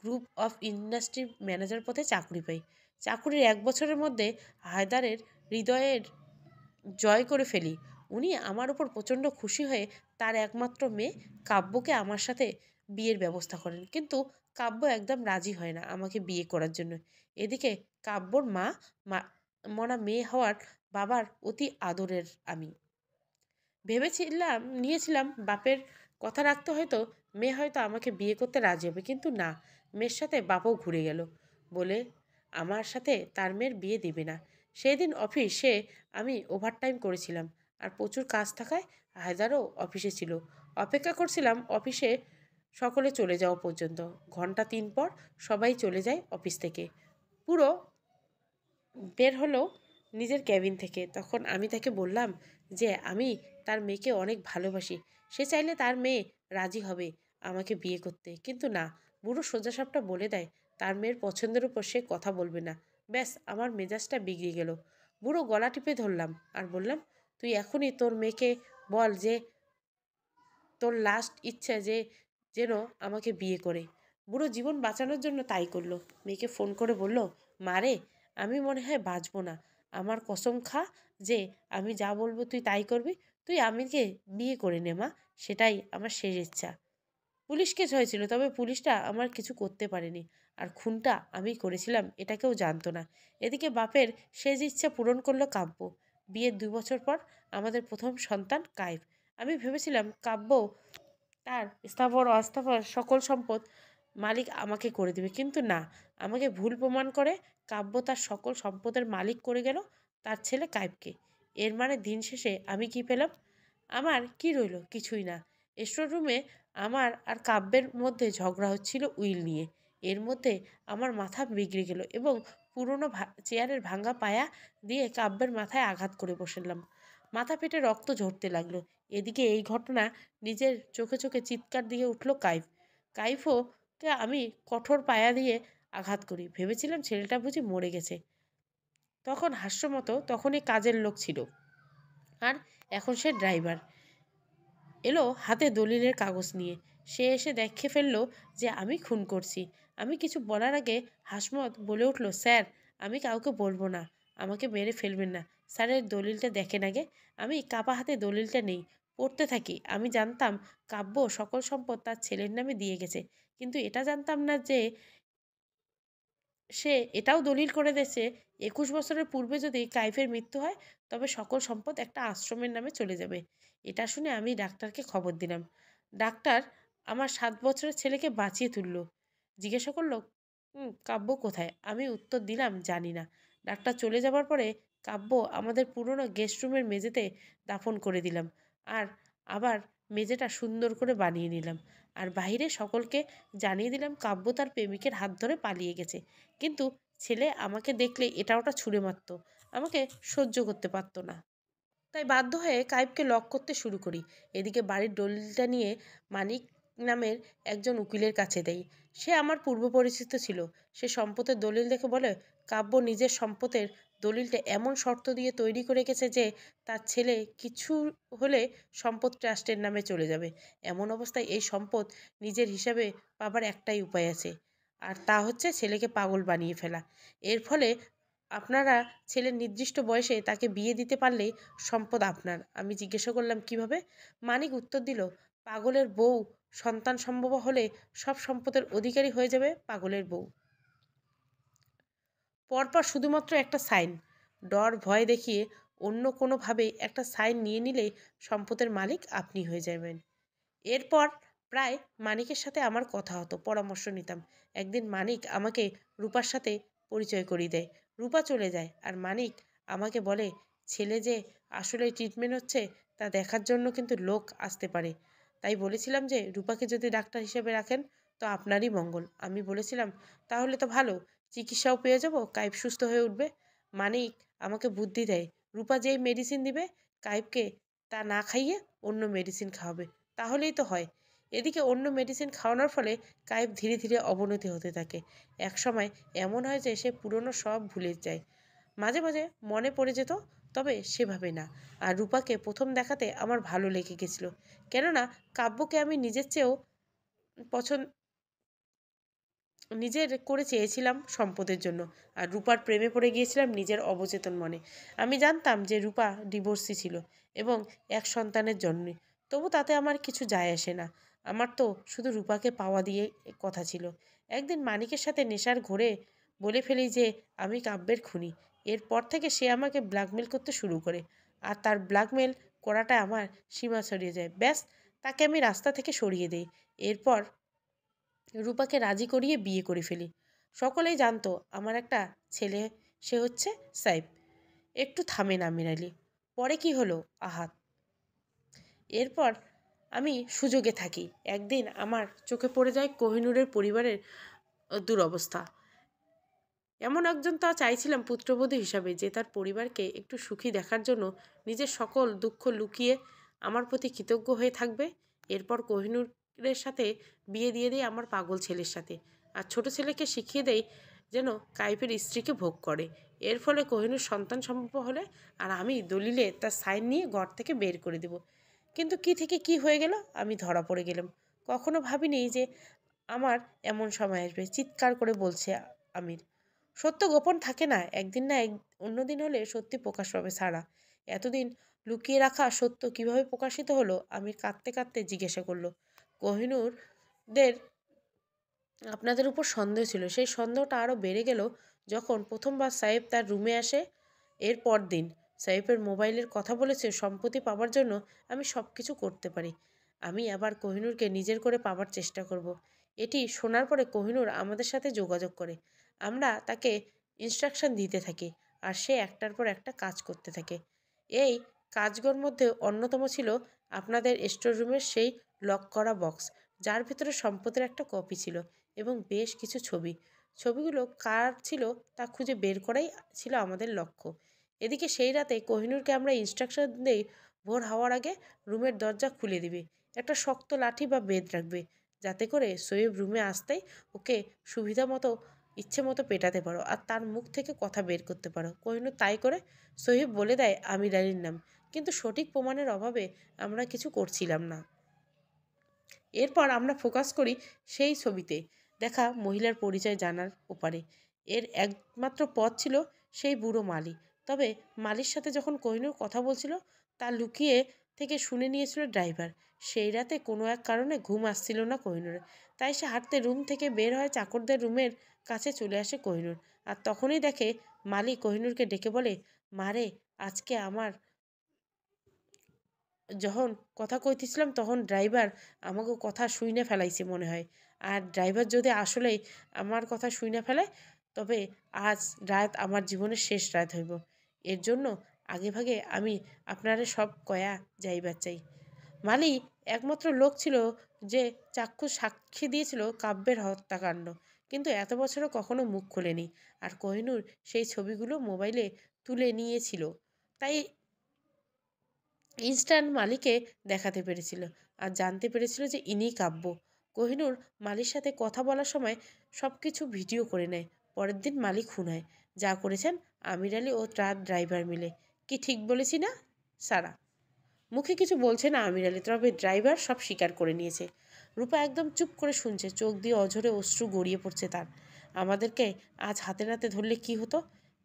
Speaker 1: group of industry manager পথে চাকরি পাই চাকুরির এক বছরের মধ্যে হায়দারের হৃদয়ের জয় করে ফেলি উনি আমার উপর প্রচণ্ড খুশি হয়ে তার একমাত্র মেয়ে কাব্যকে আমার সাথে বিয়ের ব্যবস্থা করেন কিন্তু কাব্য একদম রাজি হয় না আমাকে বিয়ে করার জন্য এদিকে কাব্যর মা মনা মেয়ে হওয়ার বাবার অতি আদরের আমি ভেবেছিলাম নিয়েছিলাম বাপের কথা রাখতে হয়তো মেয়ে হয়তো আমাকে বিয়ে করতে রাজি হবে কিন্তু না মেয়ের সাথে বাপও ঘুরে গেল বলে আমার সাথে তার মেয়ের বিয়ে দেবে না সেদিন অফিসে আমি ওভারটাইম করেছিলাম আর প্রচুর কাজ থাকায় হায়দারও অফিসে ছিল অপেক্ষা করছিলাম অফিসে সকলে চলে যাওয়া পর্যন্ত ঘন্টা তিন পর সবাই চলে যায় অফিস থেকে পুরো বের হলো নিজের ক্যাবিন থেকে তখন আমি তাকে বললাম যে আমি তার মেয়েকে অনেক ভালোবাসি সে চাইলে তার মেয়ে রাজি হবে আমাকে বিয়ে করতে কিন্তু না বুড়ো সোজাসাপটা বলে দেয় তার মেয়ের পছন্দের উপর সে কথা বলবে না ব্যাস আমার মেজাজটা বিগড়ে গেল বুড়ো গলা টিপে ধরলাম আর বললাম তুই এখনই তোর মেয়েকে বল যে তোর লাস্ট ইচ্ছা যে যেন আমাকে বিয়ে করে বুড়ো জীবন বাঁচানোর জন্য তাই করলো মেয়েকে ফোন করে বলল মারে আমি মনে হয় বাঁচবো না আমার কসম খা যে আমি যা বলবো তুই তাই করবি তুই আমিকে বিয়ে করে নে মা সেটাই আমার শেষ ইচ্ছা পুলিশ কেস হয়েছিল তবে পুলিশটা আমার কিছু করতে পারেনি আর খুনটা আমি করেছিলাম এটা কেউ জানতো না এদিকে বাপের শেষ ইচ্ছা পূরণ করলো কাব্য বিয়ের দুই বছর পর আমাদের প্রথম সন্তান কায়েব আমি ভেবেছিলাম কাব্য তার স্থাবর অস্থাবর সকল সম্পদ মালিক আমাকে করে দিবে কিন্তু না আমাকে ভুল প্রমাণ করে কাব্য তার সকল সম্পদের মালিক করে গেল তার ছেলে কায়েবকে এর মানে দিন শেষে আমি কি পেলাম আমার কি রইল কিছুই না স্টোর রুমে আমার আর কাব্যের মধ্যে ঝগড়া হচ্ছিল উইল নিয়ে এর মধ্যে আমার মাথা বিগড়ে গেল এবং পুরনো চেয়ারের ভাঙ্গা পায়া দিয়ে কাব্যের মাথায় আঘাত করে বসলাম মাথা ফেটে রক্ত ঝরতে লাগলো এদিকে এই ঘটনা নিজের চোখে চোখে চিৎকার দিয়ে উঠল কাইফ কাইফোকে আমি কঠোর পায়া দিয়ে আঘাত করি ভেবেছিলাম ছেলেটা বুঝি মরে গেছে তখন হাস্যমতো তখনই কাজের লোক ছিল আর এখন সে ড্রাইভার এলো হাতে দলিলের কাগজ নিয়ে সে এসে দেখে ফেললো যে আমি খুন করছি আমি কিছু বলার আগে হাসমত বলে উঠল স্যার আমি কাউকে বলবো না আমাকে মেরে ফেলবেন না স্যারের দলিলটা দেখেন আগে আমি কাপা হাতে দলিলটা নেই পড়তে থাকি আমি জানতাম কাব্য সকল সম্পদ তার ছেলের নামে দিয়ে গেছে কিন্তু এটা জানতাম না যে সে এটাও দলিল করে দিয়েছে একুশ বছরের পূর্বে যদি কাইফের মৃত্যু হয় তবে সকল সম্পদ একটা আশ্রমের নামে চলে যাবে এটা শুনে আমি ডাক্তারকে খবর দিলাম ডাক্তার আমার সাত বছরের ছেলেকে বাঁচিয়ে তুললো জিজ্ঞাসা করলো কাব্য কোথায় আমি উত্তর দিলাম জানি না ডাক্তার চলে যাবার পরে কাব্য আমাদের পুরনো গেস্টরুমের মেঝেতে দাফন করে দিলাম আর আবার মেঝেটা সুন্দর করে বানিয়ে নিলাম আর বাহিরে সকলকে জানিয়ে দিলাম কাব্য তার প্রেমিকের হাত ধরে পালিয়ে গেছে কিন্তু ছেলে আমাকে দেখলে এটা ওটা ছুঁড়ে মারত আমাকে সহ্য করতে পারত না তাই বাধ্য হয়ে কাইবকে লক করতে শুরু করি এদিকে বাড়ির দলিলটা নিয়ে মানিক নামের একজন উকিলের কাছে দেয় সে আমার পূর্ব পরিচিত ছিল সে সম্পদের দলিল দেখে বলে কাব্য নিজের সম্পদের দলিলটা এমন শর্ত দিয়ে তৈরি করে গেছে যে তার ছেলে কিছু হলে সম্পদ ট্রাস্টের নামে চলে যাবে এমন অবস্থায় এই সম্পদ নিজের হিসাবে পাবার একটাই উপায় আছে আর তা হচ্ছে ছেলেকে পাগল বানিয়ে ফেলা এর ফলে আপনারা ছেলের নির্দিষ্ট বয়সে তাকে বিয়ে দিতে পারলে সম্পদ আপনার আমি জিজ্ঞাসা করলাম কিভাবে মানিক উত্তর দিল পাগলের বউ সন্তান সম্ভব হলে সব সম্পদের অধিকারী হয়ে যাবে পাগলের বউ পরপর শুধুমাত্র একটা সাইন ডর ভয় দেখিয়ে অন্য কোনোভাবে একটা সাইন নিয়ে নিলে সম্পদের মালিক আপনি হয়ে যাবেন এরপর প্রায় মানিকের সাথে আমার কথা হতো পরামর্শ নিতাম একদিন মানিক আমাকে রূপার সাথে পরিচয় করিয়ে দেয় রূপা চলে যায় আর মানিক আমাকে বলে ছেলে যে আসলে ট্রিটমেন্ট হচ্ছে তা দেখার জন্য কিন্তু লোক আসতে পারে তাই বলেছিলাম যে রূপাকে যদি ডাক্তার হিসেবে রাখেন তো আপনারই মঙ্গল আমি বলেছিলাম তাহলে তো ভালো চিকিৎসাও পেয়ে যাব কাইপ সুস্থ হয়ে উঠবে মানিক আমাকে বুদ্ধি দেয় রূপা যেই মেডিসিন দিবে কাইপকে তা না খাইয়ে অন্য মেডিসিন খাওয়াবে তাহলেই তো হয় এদিকে অন্য মেডিসিন খাওয়ানোর ফলে কাইপ ধীরে ধীরে অবনতি হতে থাকে একসময় এমন হয় যে সে পুরনো সব ভুলে যায় মাঝে মাঝে মনে পড়ে যেত তবে সেভাবে না আর রূপাকে প্রথম দেখাতে আমার ভালো লেগে গেছিল কেননা কাব্যকে আমি নিজের চেয়েও পছন্দ নিজের করে চেয়েছিলাম সম্পদের জন্য আর রূপার প্রেমে পড়ে গিয়েছিলাম নিজের অবচেতন মনে আমি জানতাম যে রূপা ডিভোর্সি ছিল এবং এক সন্তানের জন্য তবু তাতে আমার কিছু যায় আসে না আমার তো শুধু রূপাকে পাওয়া দিয়ে কথা ছিল একদিন মানিকের সাথে নেশার ঘোরে বলে ফেলি যে আমি কাব্যের খুনি এরপর থেকে সে আমাকে ব্ল্যাকমেল করতে শুরু করে আর তার ব্ল্যাকমেল করাটা আমার সীমা ছড়িয়ে যায় ব্যাস তাকে আমি রাস্তা থেকে সরিয়ে দেই এরপর রূপাকে রাজি করিয়ে বিয়ে করে ফেলি সকলেই জানতো আমার একটা ছেলে সে হচ্ছে সাইব একটু থামে না মিরালি পরে কি হলো আহাত এরপর আমি সুযোগে থাকি একদিন আমার চোখে পড়ে যায় কোহিনুরের পরিবারের দুরবস্থা এমন একজন তা চাইছিলাম পুত্রবধূ হিসাবে যে তার পরিবারকে একটু সুখী দেখার জন্য নিজের সকল দুঃখ লুকিয়ে আমার প্রতি কৃতজ্ঞ হয়ে থাকবে এরপর কোহিনুরের সাথে বিয়ে দিয়ে দেয় আমার পাগল ছেলের সাথে আর ছোট ছেলেকে শিখিয়ে দেয় যেন কাইফের স্ত্রীকে ভোগ করে এর ফলে কোহিনুর সন্তান সম্ভব হলে আর আমি দলিলে তার সাইন নিয়ে ঘর থেকে বের করে দেব কিন্তু কি থেকে কি হয়ে গেল আমি ধরা পড়ে গেলাম কখনো ভাবিনি যে আমার এমন সময় আসবে চিৎকার করে বলছে আমির সত্য গোপন থাকে না একদিন না এক অন্যদিন হলে সত্যি প্রকাশ পাবে সারা এতদিন লুকিয়ে রাখা সত্য কিভাবে প্রকাশিত হলো আমি কাঁদতে কাঁদতে জিজ্ঞাসা করলো কোহিনুরদের আপনাদের উপর সন্দেহ ছিল সেই সন্দেহটা আরও বেড়ে গেল যখন প্রথমবার সাহেব তার রুমে আসে এর পর দিন সাহেবের মোবাইলের কথা বলেছে সম্পত্তি পাওয়ার জন্য আমি সব কিছু করতে পারি আমি আবার কোহিনুরকে নিজের করে পাওয়ার চেষ্টা করব। এটি শোনার পরে কোহিনুর আমাদের সাথে যোগাযোগ করে আমরা তাকে ইনস্ট্রাকশান দিতে থাকি আর সে একটার পর একটা কাজ করতে থাকে এই কাজগুলোর মধ্যে অন্যতম ছিল আপনাদের স্টোর রুমের সেই লক করা বক্স যার ভিতরে সম্পদের একটা কপি ছিল এবং বেশ কিছু ছবি ছবিগুলো কার ছিল তা খুঁজে বের করাই ছিল আমাদের লক্ষ্য এদিকে সেই রাতে কোহিনুরকে আমরা ইনস্ট্রাকশন দেই ভোর হওয়ার আগে রুমের দরজা খুলে দিবে একটা শক্ত লাঠি বা বেদ রাখবে যাতে করে সোয়েব রুমে আসতেই ওকে সুবিধা মতো ইচ্ছে মতো পেটাতে পারো আর তার মুখ থেকে কথা বের করতে পারো কোহিনূর তাই করে সহিব বলে দেয় আমির আলীর নাম কিন্তু সঠিক প্রমাণের অভাবে আমরা কিছু করছিলাম না এরপর আমরা ফোকাস করি সেই ছবিতে দেখা মহিলার পরিচয় জানার ওপারে এর একমাত্র পথ ছিল সেই বুড়ো মালি তবে মালির সাথে যখন কোহিনুর কথা বলছিল তা লুকিয়ে থেকে শুনে নিয়েছিল ড্রাইভার সেই রাতে কোনো এক কারণে ঘুম আসছিল না কোহিনুরের তাই সে হাঁটতে রুম থেকে বের হয় চাকরদের রুমের কাছে চলে আসে কোহিনুর আর তখনই দেখে মালি কোহিনুরকে ডেকে বলে মারে আজকে আমার যখন কথা কইতেছিলাম তখন ড্রাইভার আমাকে কথা শুইনে ফেলাইছে মনে হয় আর ড্রাইভার যদি আসলেই আমার কথা শুইনে ফেলে তবে আজ রাত আমার জীবনের শেষ রাত হইব এর জন্য আগেভাগে আমি আপনারে সব কয়া যাইবার চাই মালি একমাত্র লোক ছিল যে চাক্ষুষ সাক্ষী দিয়েছিল কাব্যের হত্যাকাণ্ড কিন্তু এত বছরও কখনো মুখ খোলেনি আর কোহিনুর সেই ছবিগুলো মোবাইলে তুলে নিয়েছিল তাই ইনস্ট্যান্ট মালিকে দেখাতে পেরেছিল আর জানতে পেরেছিল যে ইনি কাব্য কোহিনুর মালির সাথে কথা বলার সময় সব কিছু ভিডিও করে নেয় পরের দিন মালিক খুন হয় যা করেছেন আমির আলী ও ট্রাক ড্রাইভার মিলে কি ঠিক বলেছি না সারা মুখে কিছু বলছে না আমির আলী তবে ড্রাইভার সব স্বীকার করে নিয়েছে রূপা একদম চুপ করে শুনছে চোখ দিয়ে অঝরে অশ্রু গড়িয়ে পড়ছে তার আমাদেরকে আজ হাতে নাতে ধরলে কি হতো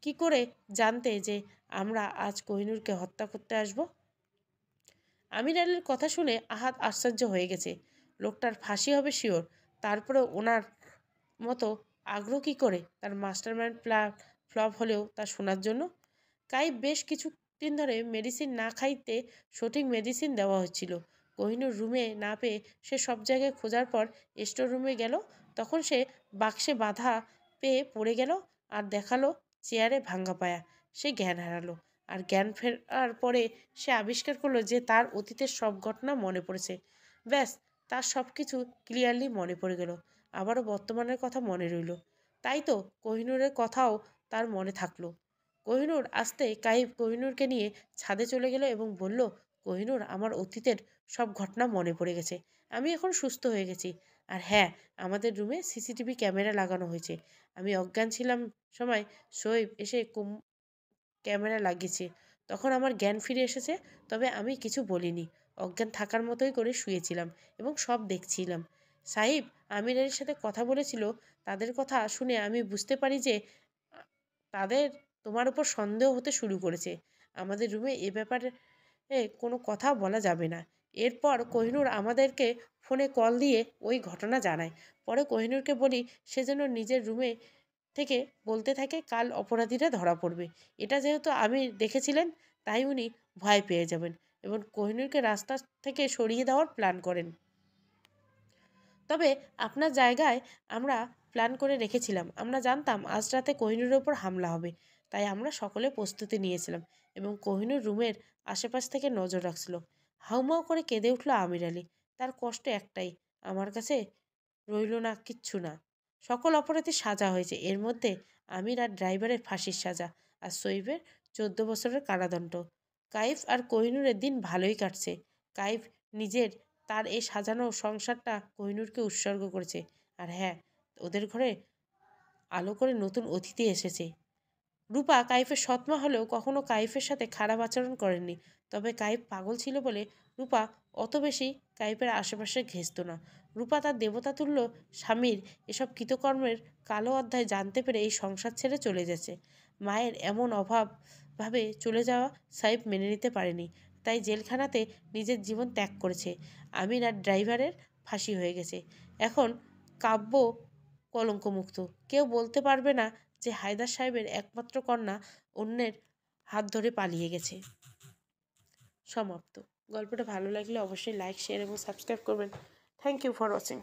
Speaker 1: কি করে জানতে যে আমরা আজ কোহিনুরকে হত্যা করতে আসব আমির আলীর কথা শুনে আহাত আশ্চর্য হয়ে গেছে লোকটার ফাঁসি হবে শিওর তারপরে ওনার মতো আগ্রহ কী করে তার মাস্টারমাইন্ড প্লা ফ্লপ হলেও তা শোনার জন্য কাই বেশ কিছু দিন ধরে মেডিসিন না খাইতে সঠিক মেডিসিন দেওয়া হচ্ছিল কোহিনুর রুমে না পেয়ে সে সব জায়গায় খোঁজার পর স্টোর রুমে গেল তখন সে বাক্সে বাধা পেয়ে পড়ে গেল আর দেখালো চেয়ারে ভাঙ্গা পায়া সে জ্ঞান হারালো আর জ্ঞান ফেরার পরে সে আবিষ্কার করলো যে তার অতীতের সব ঘটনা মনে পড়েছে ব্যাস তার সব কিছু ক্লিয়ারলি মনে পড়ে গেল আবারও বর্তমানের কথা মনে রইল তাই তো কোহিনুরের কথাও তার মনে থাকলো কোহিনুর আসতে কাইব কোহিনুরকে নিয়ে ছাদে চলে গেল এবং বলল কোহিনুর আমার অতীতের সব ঘটনা মনে পড়ে গেছে আমি এখন সুস্থ হয়ে গেছি আর হ্যাঁ আমাদের রুমে সিসিটিভি ক্যামেরা লাগানো হয়েছে আমি অজ্ঞান ছিলাম সময় শোয়েব এসে কুম ক্যামেরা লাগিয়েছে তখন আমার জ্ঞান ফিরে এসেছে তবে আমি কিছু বলিনি অজ্ঞান থাকার মতোই করে শুয়েছিলাম এবং সব দেখছিলাম সাহিব আমিরের সাথে কথা বলেছিল তাদের কথা শুনে আমি বুঝতে পারি যে তাদের তোমার উপর সন্দেহ হতে শুরু করেছে আমাদের রুমে এ ব্যাপারে কোনো কথা বলা যাবে না এরপর কোহিনুর আমাদেরকে ফোনে কল দিয়ে ওই ঘটনা জানায় পরে কোহিনুরকে বলি সে যেন নিজের রুমে থেকে বলতে থাকে কাল অপরাধীরা ধরা পড়বে এটা যেহেতু আমি দেখেছিলেন তাই উনি ভয় পেয়ে যাবেন এবং কোহিনুরকে রাস্তা থেকে সরিয়ে দেওয়ার প্ল্যান করেন তবে আপনার জায়গায় আমরা প্ল্যান করে রেখেছিলাম আমরা জানতাম আজ রাতে কোহিনুরের ওপর হামলা হবে তাই আমরা সকলে প্রস্তুতি নিয়েছিলাম এবং কোহিনুর রুমের আশেপাশ থেকে নজর রাখছিল হাউমাউ করে কেঁদে উঠল আমির আলী তার কষ্ট একটাই আমার কাছে রইল না কিচ্ছু না সকল অপরাধী সাজা হয়েছে এর মধ্যে আমির আর ড্রাইভারের ফাঁসির সাজা আর সৈবের চোদ্দ বছরের কারাদণ্ড কাইফ আর কোহিনুরের দিন ভালোই কাটছে কাইফ নিজের তার এই সাজানো সংসারটা কোহিনুরকে উৎসর্গ করেছে আর হ্যাঁ ওদের ঘরে আলো করে নতুন অতিথি এসেছে রূপা কাইফের সৎমা হলেও কখনো কাইফের সাথে খারাপ আচরণ করেননি তবে কাইফ পাগল ছিল বলে রূপা অত বেশি কাইফের আশেপাশে ঘেঁচত না রূপা তার দেবতা তুল্য স্বামীর এসব কৃতকর্মের কালো অধ্যায় জানতে পেরে এই সংসার ছেড়ে চলে গেছে মায়ের এমন অভাব ভাবে চলে যাওয়া সাইফ মেনে নিতে পারেনি তাই জেলখানাতে নিজের জীবন ত্যাগ করেছে আমির আর ড্রাইভারের ফাঁসি হয়ে গেছে এখন কাব্য কলঙ্কমুক্ত কেউ বলতে পারবে না যে হায়দার সাহেবের একমাত্র কন্যা অন্যের হাত ধরে পালিয়ে গেছে সমাপ্ত গল্পটা ভালো লাগলে অবশ্যই লাইক শেয়ার এবং সাবস্ক্রাইব করবেন থ্যাংক ইউ ফর ওয়াচিং